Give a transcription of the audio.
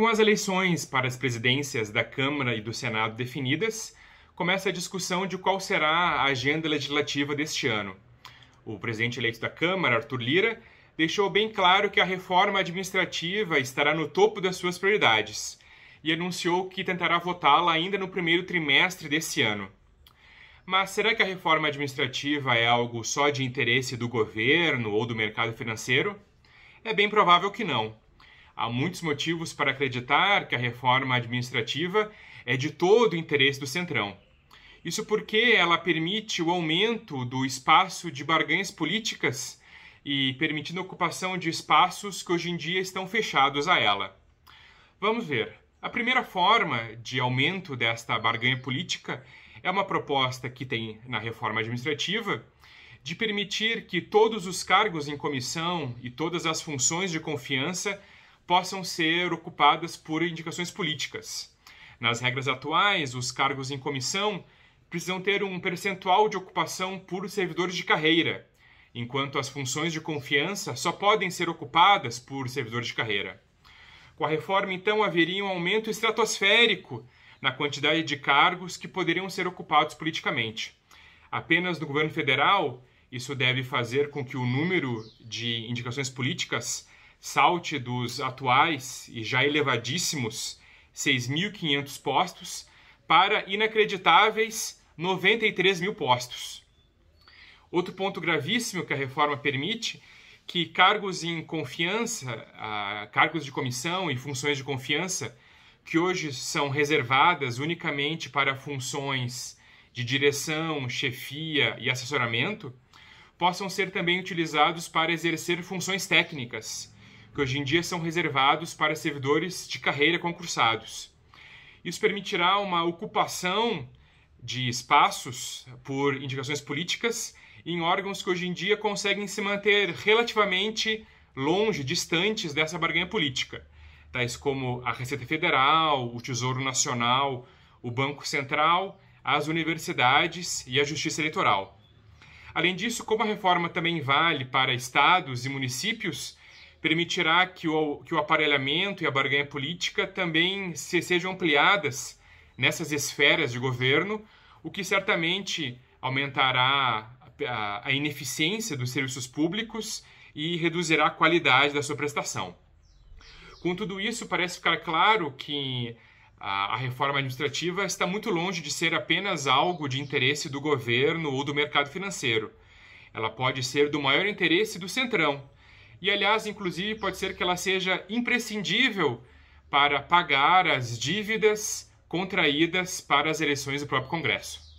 Com as eleições para as presidências da Câmara e do Senado definidas, começa a discussão de qual será a agenda legislativa deste ano. O presidente eleito da Câmara, Arthur Lira, deixou bem claro que a reforma administrativa estará no topo das suas prioridades e anunciou que tentará votá-la ainda no primeiro trimestre deste ano. Mas será que a reforma administrativa é algo só de interesse do governo ou do mercado financeiro? É bem provável que não. Há muitos motivos para acreditar que a reforma administrativa é de todo o interesse do Centrão. Isso porque ela permite o aumento do espaço de barganhas políticas e permitindo a ocupação de espaços que hoje em dia estão fechados a ela. Vamos ver. A primeira forma de aumento desta barganha política é uma proposta que tem na reforma administrativa de permitir que todos os cargos em comissão e todas as funções de confiança possam ser ocupadas por indicações políticas. Nas regras atuais, os cargos em comissão precisam ter um percentual de ocupação por servidores de carreira, enquanto as funções de confiança só podem ser ocupadas por servidores de carreira. Com a reforma, então, haveria um aumento estratosférico na quantidade de cargos que poderiam ser ocupados politicamente. Apenas no governo federal, isso deve fazer com que o número de indicações políticas salte dos atuais e já elevadíssimos 6.500 postos para inacreditáveis 93 mil postos. Outro ponto gravíssimo que a reforma permite que cargos em confiança, ah, cargos de comissão e funções de confiança, que hoje são reservadas unicamente para funções de direção, chefia e assessoramento, possam ser também utilizados para exercer funções técnicas, que hoje em dia são reservados para servidores de carreira concursados. Isso permitirá uma ocupação de espaços por indicações políticas em órgãos que hoje em dia conseguem se manter relativamente longe, distantes dessa barganha política, tais como a Receita Federal, o Tesouro Nacional, o Banco Central, as universidades e a Justiça Eleitoral. Além disso, como a reforma também vale para estados e municípios, permitirá que o, que o aparelhamento e a barganha política também se, sejam ampliadas nessas esferas de governo, o que certamente aumentará a, a ineficiência dos serviços públicos e reduzirá a qualidade da sua prestação. Com tudo isso, parece ficar claro que a, reforma administrativa está muito longe de ser apenas algo de interesse do governo ou do mercado financeiro. Ela pode ser do maior interesse do centrão, e, aliás, inclusive pode ser que ela seja imprescindível para pagar as dívidas contraídas para as eleições do próprio Congresso.